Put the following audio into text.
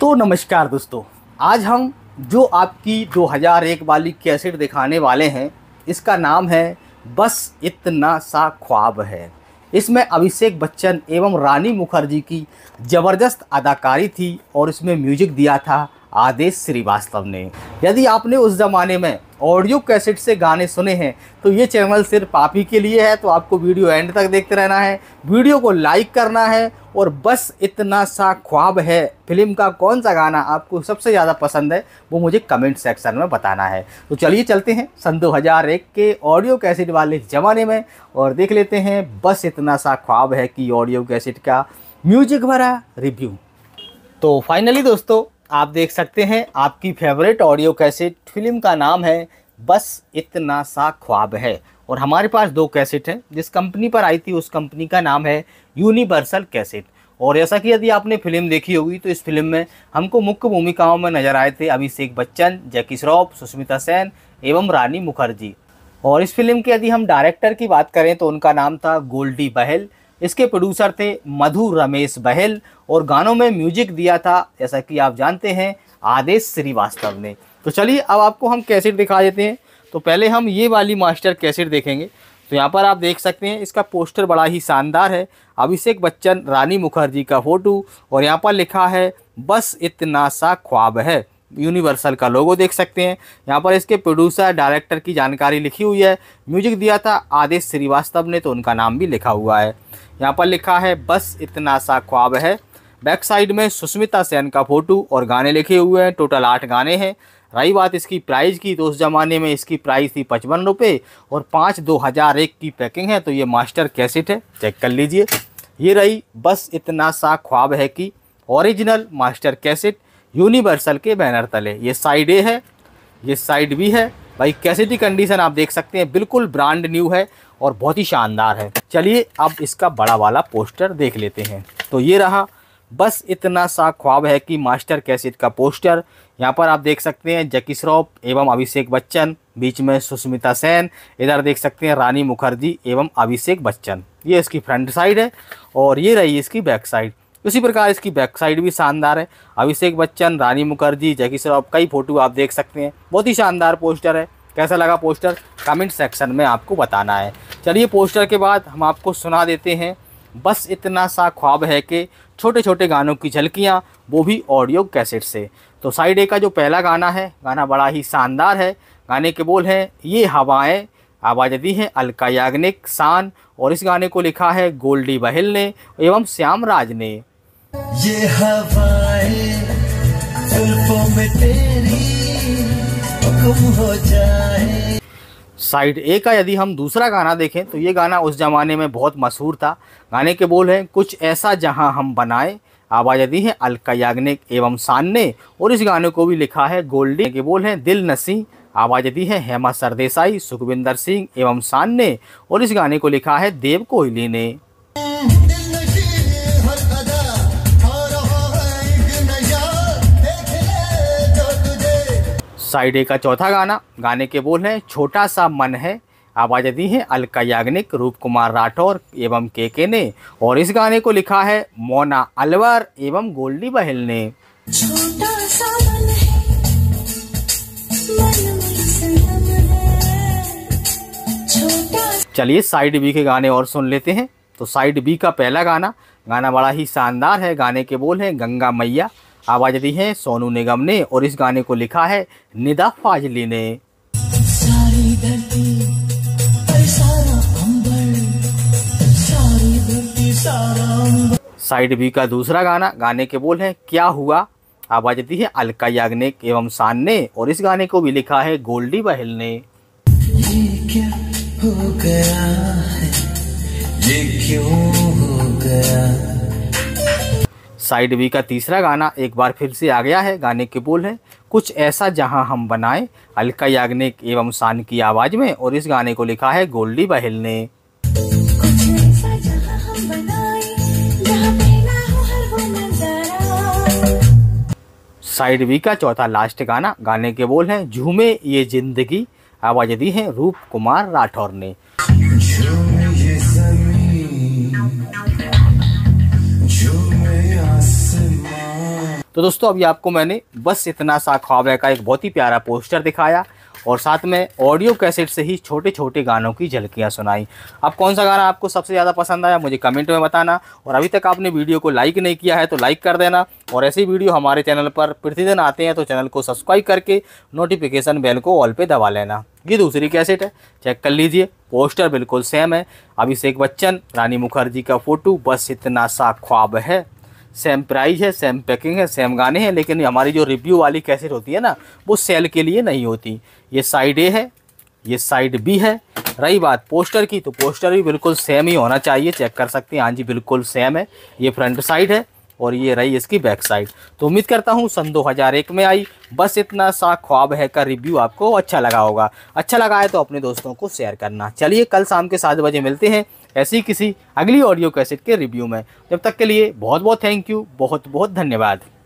तो नमस्कार दोस्तों आज हम जो आपकी 2001 वाली कैसेट दिखाने वाले हैं इसका नाम है बस इतना सा ख्वाब है इसमें अभिषेक बच्चन एवं रानी मुखर्जी की ज़बरदस्त अदाकारी थी और इसमें म्यूजिक दिया था आदेश श्रीवास्तव ने यदि आपने उस ज़माने में ऑडियो कैसेट से गाने सुने हैं तो ये चैनल सिर्फ आप ही के लिए है तो आपको वीडियो एंड तक देखते रहना है वीडियो को लाइक करना है और बस इतना सा ख्वाब है फिल्म का कौन सा गाना आपको सबसे ज़्यादा पसंद है वो मुझे कमेंट सेक्शन में बताना है तो चलिए चलते हैं सन 2001 के ऑडियो कैसेट वाले ज़माने में और देख लेते हैं बस इतना सा ख्वाब है कि ऑडियो कैसेट का म्यूजिक भरा रिव्यू तो फाइनली दोस्तों आप देख सकते हैं आपकी फेवरेट ऑडियो कैसेट फिल्म का नाम है बस इतना सा ख्वाब है और हमारे पास दो कैसेट हैं जिस कंपनी पर आई थी उस कंपनी का नाम है यूनिवर्सल कैसेट और जैसा कि यदि आपने फिल्म देखी होगी तो इस फिल्म में हमको मुख्य भूमिकाओं में नजर आए थे अभिषेक बच्चन जैकी श्रॉफ सुष्मिता सेन एवं रानी मुखर्जी और इस फिल्म के यदि हम डायरेक्टर की बात करें तो उनका नाम था गोल्डी बहल इसके प्रोड्यूसर थे मधु रमेश बहल और गानों में म्यूजिक दिया था जैसा कि आप जानते हैं आदेश श्रीवास्तव ने तो चलिए अब आपको हम कैसेट दिखा देते हैं तो पहले हम ये वाली मास्टर कैसेट देखेंगे तो यहाँ पर आप देख सकते हैं इसका पोस्टर बड़ा ही शानदार है अभिषेक बच्चन रानी मुखर्जी का फ़ोटो और यहाँ पर लिखा है बस इतना सा ख्वाब है यूनिवर्सल का लोगो देख सकते हैं यहाँ पर इसके प्रोड्यूसर डायरेक्टर की जानकारी लिखी हुई है म्यूजिक दिया था आदेश श्रीवास्तव ने तो उनका नाम भी लिखा हुआ है यहाँ पर लिखा है बस इतना सा ख्वाब है बैक साइड में सुष्मिता सेन का फोटो और गाने लिखे हुए हैं टोटल आठ गाने हैं रही बात इसकी प्राइस की तो उस ज़माने में इसकी प्राइस थी पचपन रुपये और पाँच दो हज़ार एक की पैकिंग है तो ये मास्टर कैसेट है चेक कर लीजिए ये रही बस इतना सा ख्वाब है कि ओरिजिनल मास्टर कैसेट यूनिवर्सल के बैनर तले ये साइड ए है ये साइड बी है भाई कैसे की कंडीशन आप देख सकते हैं बिल्कुल ब्रांड न्यू है और बहुत ही शानदार है चलिए अब इसका बड़ा वाला पोस्टर देख लेते हैं तो ये रहा बस इतना सा ख्वाब है कि मास्टर कैसेट का पोस्टर यहाँ पर आप देख सकते हैं जैकी श्रॉफ एवं अभिषेक बच्चन बीच में सुष्मिता सेन इधर देख सकते हैं रानी मुखर्जी एवं अभिषेक बच्चन ये इसकी फ्रंट साइड है और ये रही इसकी बैक साइड उसी प्रकार इसकी बैक साइड भी शानदार है अभिषेक बच्चन रानी मुखर्जी जैकी श्रॉफ कई फ़ोटो आप देख सकते हैं बहुत ही शानदार पोस्टर है कैसा लगा पोस्टर कमेंट सेक्शन में आपको बताना है चलिए पोस्टर के बाद हम आपको सुना देते हैं बस इतना सा ख्वाब है कि छोटे छोटे गानों की झलकियाँ वो भी ऑडियो कैसेट से तो साइड ए का जो पहला गाना है गाना बड़ा ही शानदार है गाने के बोल हैं ये हवाएं आवाज़ दी है अलका याग्निक शान और इस गाने को लिखा है गोल्डी बहल ने एवं श्याम राज ने ये हवाएं में तेरी हो जाए साइड ए का यदि हम दूसरा गाना देखें तो ये गाना उस ज़माने में बहुत मशहूर था गाने के बोल हैं कुछ ऐसा जहां हम बनाए आवाज़ यदि है अलका याग्निक एवं शान ने और इस गाने को भी लिखा है गोल्डी के बोल हैं दिल नसी आवाज़ यदि है हेमा सरदेसाई सुखविंदर सिंह एवं शान ने और इस गाने को लिखा है देव कोहली ने साइड ए का चौथा गाना गाने के बोल हैं छोटा सा मन है आवाज दी है अलका याग्निक रूप कुमार राठौर एवं के के ने और इस गाने को लिखा है मोना अलवर एवं गोल्डी बहल ने चलिए साइड बी के गाने और सुन लेते हैं तो साइड बी का पहला गाना गाना बड़ा ही शानदार है गाने के बोल हैं गंगा मैया आवाज़ दी है सोनू निगम ने और इस गाने को लिखा है निदा फाजली ने साइड बी का दूसरा गाना गाने के बोल है क्या हुआ आवाज़ दी है अलका याग्निक एवं शान ने और इस गाने को भी लिखा है गोल्डी बहल ने क्या हो गया है ये क्यों हो गया साइड बी का तीसरा गाना एक बार फिर से आ गया है गाने के बोल है कुछ ऐसा जहां हम बनाएं अलका याग्निक एवं शान की आवाज़ में और इस गाने को लिखा है गोल्डी बहल ने साइड बी का चौथा लास्ट गाना गाने के बोल हैं झूमे ये जिंदगी आवाज़ दी है रूप कुमार राठौर ने तो दोस्तों अभी आपको मैंने बस इतना सा ख्वाब है का एक बहुत ही प्यारा पोस्टर दिखाया और साथ में ऑडियो कैसेट से ही छोटे छोटे गानों की झलकियाँ सुनाई अब कौन सा गाना आपको सबसे ज़्यादा पसंद आया मुझे कमेंट में बताना और अभी तक आपने वीडियो को लाइक नहीं किया है तो लाइक कर देना और ऐसी वीडियो हमारे चैनल पर प्रतिदिन आते हैं तो चैनल को सब्सक्राइब करके नोटिफिकेशन बेल को ऑल पे दबा लेना ये दूसरी कैसेट है चेक कर लीजिए पोस्टर बिल्कुल सेम है अभिषेक बच्चन रानी मुखर्जी का फ़ोटो बस इतना सा ख्वाब है सेम प्राइस है सेम पैकिंग है सेम गाने हैं लेकिन हमारी जो रिव्यू वाली कैसेट होती है ना वो सेल के लिए नहीं होती ये साइड ए है ये साइड बी है रही बात पोस्टर की तो पोस्टर भी बिल्कुल सेम ही होना चाहिए चेक कर सकते हैं हाँ जी बिल्कुल सेम है ये फ्रंट साइड है और ये रही इसकी बैक साइड तो उम्मीद करता हूँ सन 2001 में आई बस इतना सा ख्वाब है का रिव्यू आपको अच्छा लगा होगा अच्छा लगा है तो अपने दोस्तों को शेयर करना चलिए कल शाम के सात बजे मिलते हैं ऐसी किसी अगली ऑडियो कैसेट के रिव्यू में जब तक के लिए बहुत बहुत थैंक यू बहुत बहुत धन्यवाद